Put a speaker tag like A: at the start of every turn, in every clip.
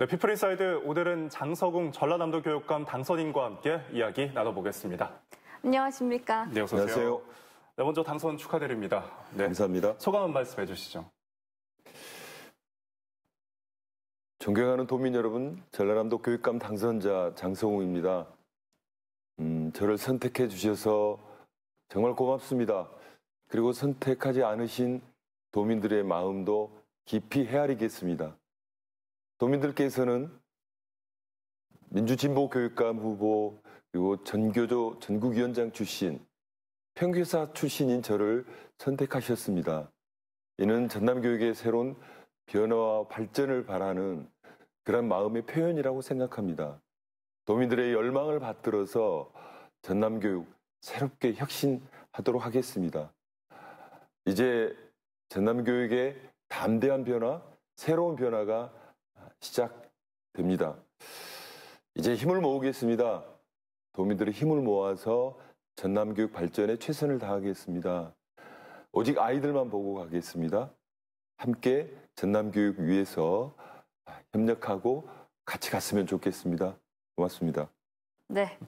A: 네, 피프리사이드 오늘은 장서궁 전라남도 교육감 당선인과 함께 이야기 나눠보겠습니다. 안녕하십니까. 네, 어서 오세요. 안녕하세요. 네, 먼저 당선 축하드립니다.
B: 네. 감사합니다. 소감 한 말씀 해주시죠. 존경하는 도민 여러분, 전라남도 교육감 당선자 장성웅입니다. 음, 저를 선택해 주셔서 정말 고맙습니다. 그리고 선택하지 않으신 도민들의 마음도 깊이 헤아리겠습니다. 도민들께서는 민주진보교육감 후보 그리고 전교조 전국위원장 출신 평교사 출신인 저를 선택하셨습니다. 이는 전남교육의 새로운 변화와 발전을 바라는 그런 마음의 표현이라고 생각합니다. 도민들의 열망을 받들어서 전남교육 새롭게 혁신하도록 하겠습니다. 이제 전남교육의 담대한 변화, 새로운 변화가 시작됩니다. 이제 힘을 모으겠습니다. 도민들의 힘을 모아서 전남교육 발전에 최선을 다하겠습니다. 오직 아이들만 보고 가겠습니다. 함께 전남교육 위해서 협력하고 같이 갔으면 좋겠습니다. 고맙습니다.
A: 네.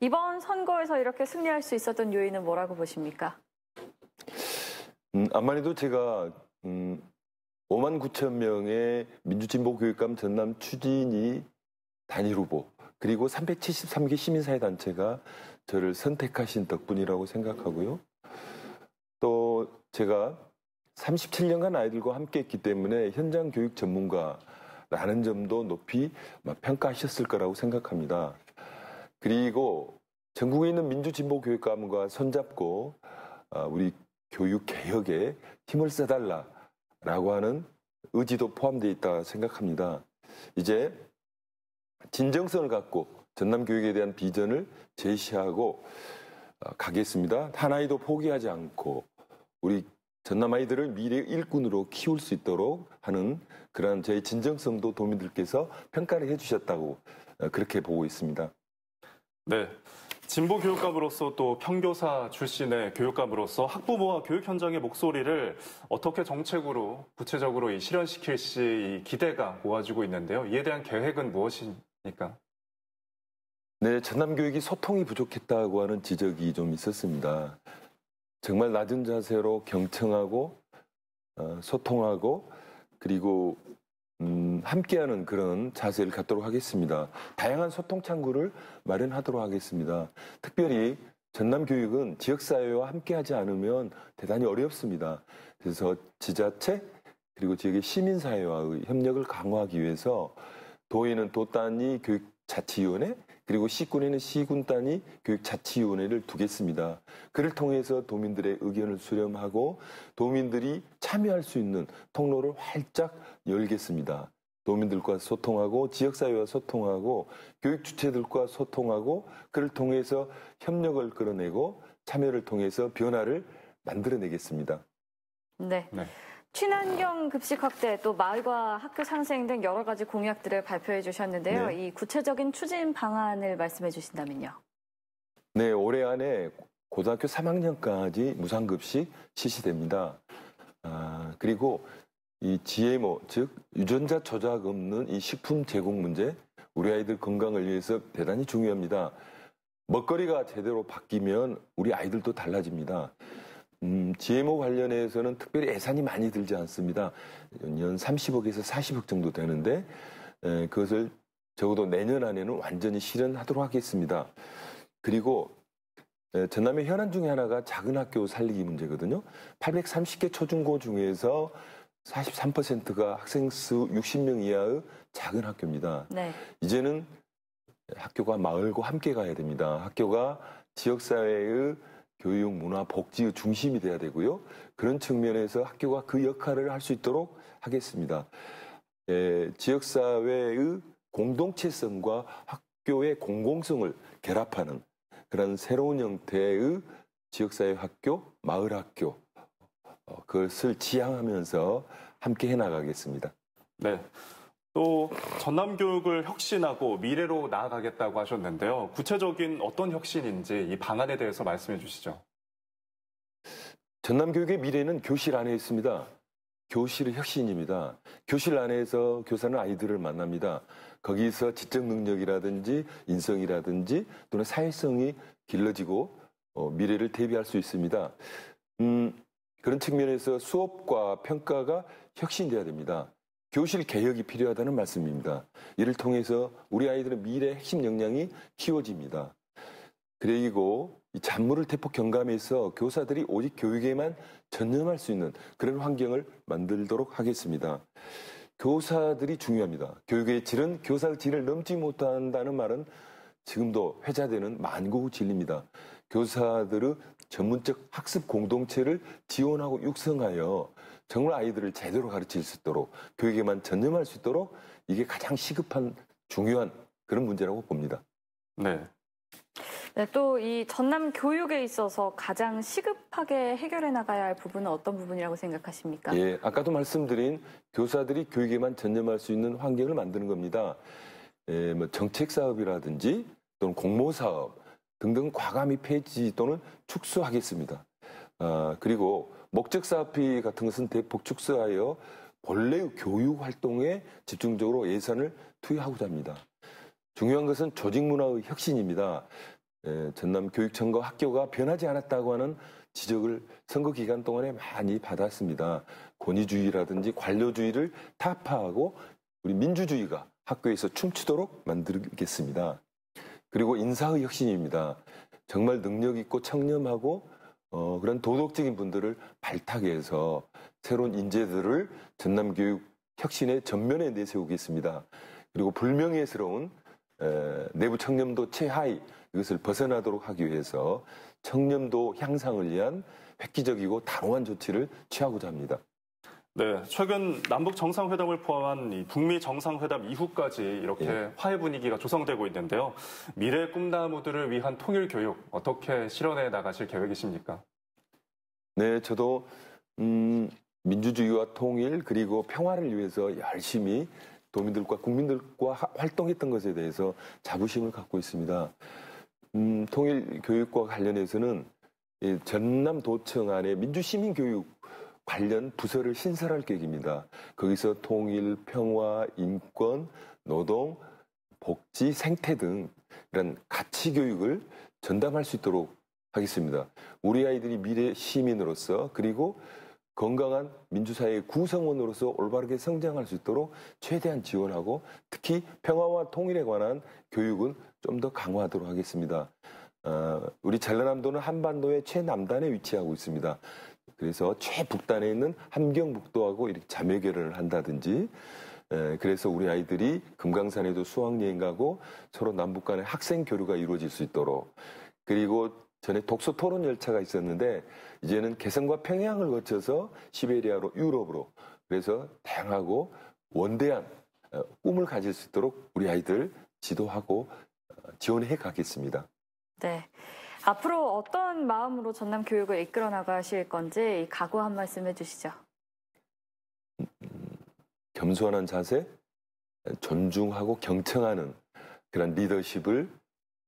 A: 이번 선거에서 이렇게 승리할 수 있었던 요인은 뭐라고 보십니까?
B: 음, 아무래도 제가 음, 5만 9천 명의 민주진보교육감 전남 추진이 단일 후보 그리고 373개 시민사회 단체가 저를 선택하신 덕분이라고 생각하고요. 또 제가 37년간 아이들과 함께 했기 때문에 현장 교육 전문가라는 점도 높이 평가하셨을 거라고 생각합니다. 그리고 전국에 있는 민주진보교육감과 손잡고 아, 우리 교육개혁에 힘을 써달라 라고 하는 의지도 포함되어 있다 생각합니다. 이제 진정성을 갖고 전남 교육에 대한 비전을 제시하고 어, 가겠습니다. 하나이도 포기하지 않고 우리 전남 아이들을 미래 일꾼으로 키울 수 있도록 하는 그런 저희 진정성도 도민들께서 평가를 해주셨다고 어, 그렇게 보고 있습니다.
A: 네. 진보 교육감으로서 또 평교사 출신의 교육감으로서 학부모와 교육 현장의 목소리를 어떻게 정책으로 구체적으로 이 실현시킬지 이 기대가 모아지고 있는데요. 이에 대한 계획은 무엇입니까?
B: 네, 전남 교육이 소통이 부족했다고 하는 지적이 좀 있었습니다. 정말 낮은 자세로 경청하고 어, 소통하고 그리고 음, 함께하는 그런 자세를 갖도록 하겠습니다. 다양한 소통 창구를 마련하도록 하겠습니다. 특별히 전남 교육은 지역사회와 함께하지 않으면 대단히 어렵습니다. 그래서 지자체 그리고 지역의 시민사회와의 협력을 강화하기 위해서 도에는 도단위 교육자치위원회 그리고 시군에는 시군 단이 교육자치위원회를 두겠습니다. 그를 통해서 도민들의 의견을 수렴하고 도민들이 참여할 수 있는 통로를 활짝 열겠습니다. 도민들과 소통하고 지역사회와 소통하고 교육 주체들과 소통하고 그를 통해서 협력을 끌어내고 참여를 통해서 변화를 만들어내겠습니다.
A: 네. 네. 친환경 급식 확대 또 마을과 학교 상생 등 여러 가지 공약들을 발표해 주셨는데요. 네. 이 구체적인 추진 방안을 말씀해 주신다면요.
B: 네, 올해 안에 고등학교 3학년까지 무상급식 실시됩니다. 아, 그리고 이 GMO 즉 유전자 저작 없는 이 식품 제공 문제 우리 아이들 건강을 위해서 대단히 중요합니다. 먹거리가 제대로 바뀌면 우리 아이들도 달라집니다. 음, GMO 관련해서는 특별히 예산이 많이 들지 않습니다. 연 30억에서 40억 정도 되는데 에, 그것을 적어도 내년 안에는 완전히 실현하도록 하겠습니다. 그리고 에, 전남의 현안 중에 하나가 작은 학교 살리기 문제거든요. 830개 초중고 중에서 43%가 학생 수 60명 이하의 작은 학교입니다. 네. 이제는 학교가 마을과 함께 가야 됩니다. 학교가 지역사회의 교육, 문화, 복지의 중심이 돼야 되고요. 그런 측면에서 학교가 그 역할을 할 수 있도록 하겠습니다. 예, 지역사회의 공동체성과 학교의 공공성을 결합하는 그런 새로운 형태의 지역사회 학교, 마을 학교, 어, 그것을 지향하면서 함께 해나가겠습니다. 네. 또
A: 전남 교육을 혁신하고 미래로 나아가겠다고 하셨는데요. 구체적인 어떤 혁신인지 이 방안에 대해서 말씀해 주시죠.
B: 전남 교육의 미래는 교실 안에 있습니다. 교실의 혁신입니다. 교실 안에서 교사는 아이들을 만납니다. 거기서 지적 능력이라든지 인성이라든지 또는 사회성이 길러지고 어, 미래를 대비할 수 있습니다. 음, 그런 측면에서 수업과 평가가 혁신돼야 됩니다. 교실 개혁이 필요하다는 말씀입니다. 이를 통해서 우리 아이들의 미래 핵심 역량이 키워집니다. 그리고 이 잔물을 태폭 경감해서 교사들이 오직 교육에만 전념할 수 있는 그런 환경을 만들도록 하겠습니다. 교사들이 중요합니다. 교육의 질은 교사의 질을 넘지 못한다는 말은 지금도 회자되는 만고의 진리입니다. 교사들의 전문적 학습 공동체를 지원하고 육성하여 정말 아이들을 제대로 가르칠 수 있도록 교육에만 전념할 수 있도록 이게 가장 시급한 중요한 그런 문제라고 봅니다. 네.
A: 네, 또 이 전남 교육에 있어서 가장 시급하게 해결해 나가야 할 부분은 어떤 부분이라고 생각하십니까?
B: 예, 아까도 말씀드린 교사들이 교육에만 전념할 수 있는 환경을 만드는 겁니다. 예, 뭐 정책 사업이라든지 또는 공모 사업 등등 과감히 폐지 또는 축소하겠습니다. 아, 그리고 목적사업비 같은 것은 대폭 축소하여 본래 교육 활동에 집중적으로 예산을 투여하고자 합니다. 중요한 것은 조직 문화의 혁신입니다. 에, 예, 전남 교육청과 학교가 변하지 않았다고 하는 지적을 선거 기간 동안에 많이 받았습니다. 권위주의라든지 관료주의를 타파하고 우리 민주주의가 학교에서 춤추도록 만들겠습니다. 그리고 인사의 혁신입니다. 정말 능력 있고 청렴하고 어, 그런 도덕적인 분들을 발탁해서 새로운 인재들을 전남교육 혁신의 전면에 내세우겠습니다. 그리고 불명예스러운 에, 내부 청렴도 최하위 이것을 벗어나도록 하기 위해서 청렴도 향상을 위한 획기적이고 단호한 조치를 취하고자 합니다. 네, 최근 남북 정상회담을 포함한 북미 정상회담
A: 이후까지 이렇게 예. 화해 분위기가 조성되고 있는데요. 미래 꿈나무들을 위한 통일 교육 어떻게 실현해 나가실 계획이십니까?
B: 네, 저도 음, 민주주의와 통일 그리고 평화를 위해서 열심히 도민들과 국민들과 하, 활동했던 것에 대해서 자부심을 갖고 있습니다. 음, 통일 교육과 관련해서는 전남 도청 안에 민주시민 교육 관련 부서를 신설할 계획입니다. 거기서 통일, 평화, 인권, 노동, 복지, 생태 등 이런 가치 교육을 전담할 수 있도록 하겠습니다. 우리 아이들이 미래 시민으로서 그리고 건강한 민주사회의 구성원으로서 올바르게 성장할 수 있도록 최대한 지원하고 특히 평화와 통일에 관한 교육은 좀 더 강화하도록 하겠습니다. 어, 우리 전라남도는 한반도의 최남단에 위치하고 있습니다. 그래서 최북단에 있는 함경북도하고 이렇게 자매 결혼을 한다든지 예, 그래서 우리 아이들이 금강산에도 수학여행 가고 서로 남북 간의 학생 교류가 이루어질 수 있도록 그리고 전에 독서 토론 열차가 있었는데 이제는 개성과 평양을 거쳐서 시베리아로 유럽으로 그래서 다양하고 원대한 꿈을 가질 수 있도록 우리 아이들 지도하고 어, 지원해 가겠습니다.
A: 네. 앞으로 어떤 마음으로 전남 교육을 이끌어 나가실 건지 각오 한 말씀 해주시죠.
B: 겸손한 자세, 존중하고 경청하는 그런 리더십을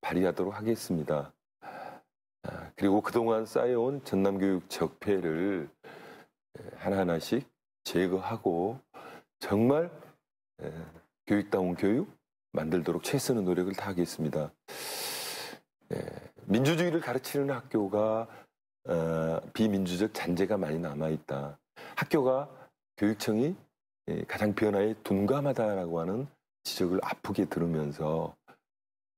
B: 발휘하도록 하겠습니다. 아, 그리고 그동안 쌓여온 전남교육 적폐를 하나하나씩 제거하고 정말 교육다운 교육 만들도록 최선의 노력을 다하겠습니다. 민주주의를 가르치는 학교가 어, 비민주적 잔재가 많이 남아있다. 학교가 교육청이 예, 가장 변화에 둔감하다라고 하는 지적을 아프게 들으면서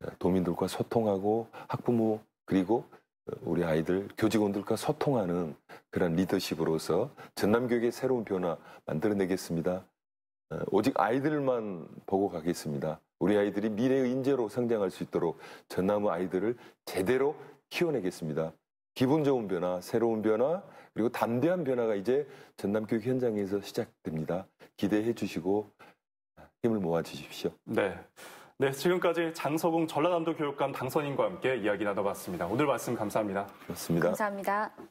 B: 어, 도민들과 소통하고 학부모 그리고 어, 우리 아이들 교직원들과 소통하는 그런 리더십으로서 전남교육의 새로운 변화 만들어내겠습니다. 어, 오직 아이들만 보고 가겠습니다. 우리 아이들이 미래의 인재로 성장할 수 있도록 전나무 아이들을 제대로 키워내겠습니다. 기분 좋은 변화, 새로운 변화, 그리고 담대한 변화가 이제 전남 교육 현장에서 시작됩니다. 기대해 주시고 힘을 모아 주십시오.
A: 네. 네, 지금까지 장서궁 전라남도 교육감 당선인과 함께 이야기 나눠봤습니다. 오늘 말씀 감사합니다. 고습니다 감사합니다.